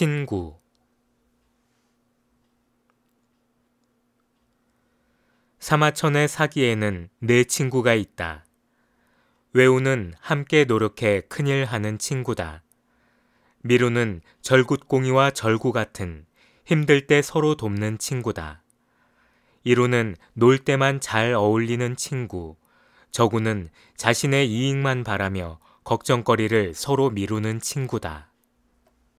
친구 사마천의 사기에는 네 친구가 있다. 외우는 함께 노력해 큰일 하는 친구다. 미루는 절굿공이와 절구 같은 힘들 때 서로 돕는 친구다. 이루는 놀 때만 잘 어울리는 친구, 저구는 자신의 이익만 바라며 걱정거리를 서로 미루는 친구다.